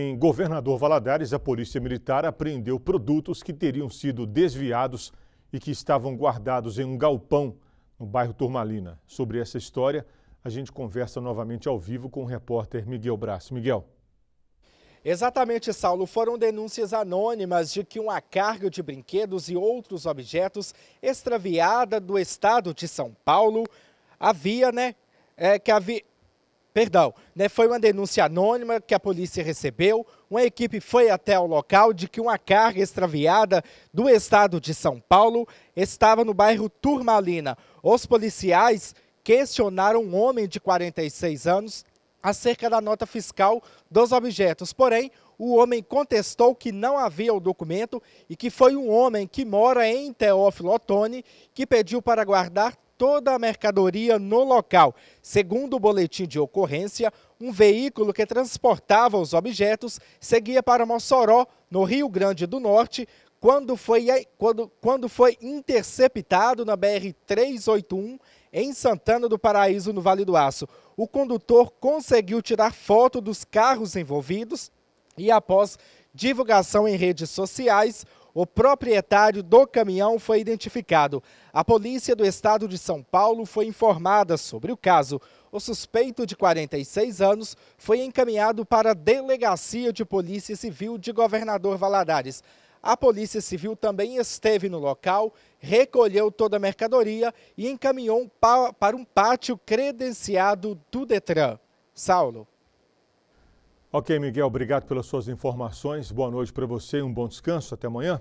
Em Governador Valadares, a Polícia Militar apreendeu produtos que teriam sido desviados e que estavam guardados em um galpão no bairro Turmalina. Sobre essa história, a gente conversa novamente ao vivo com o repórter Miguel Brás. Miguel. Exatamente, Saulo. Foram denúncias anônimas de que uma carga de brinquedos e outros objetos extraviada do estado de São Paulo havia, né? É, que havia, Perdão, né, foi uma denúncia anônima que a polícia recebeu. Uma equipe foi até o local de que uma carga extraviada do estado de São Paulo estava no bairro Turmalina. Os policiais questionaram um homem de 46 anos acerca da nota fiscal dos objetos. Porém, o homem contestou que não havia o documento e que foi um homem que mora em Teófilo Otoni que pediu para guardar toda a mercadoria no local. Segundo o boletim de ocorrência, um veículo que transportava os objetos seguia para Mossoró, no Rio Grande do Norte, quando foi, quando, quando foi interceptado na BR-381 em Santana do Paraíso, no Vale do Aço. O condutor conseguiu tirar foto dos carros envolvidos e, após divulgação em redes sociais, o proprietário do caminhão foi identificado. A polícia do estado de São Paulo foi informada sobre o caso. O suspeito de 46 anos foi encaminhado para a Delegacia de Polícia Civil de Governador Valadares. A Polícia Civil também esteve no local, recolheu toda a mercadoria e encaminhou para um pátio credenciado do Detran. Saulo. Ok, Miguel, obrigado pelas suas informações. Boa noite para você, e um bom descanso. Até amanhã.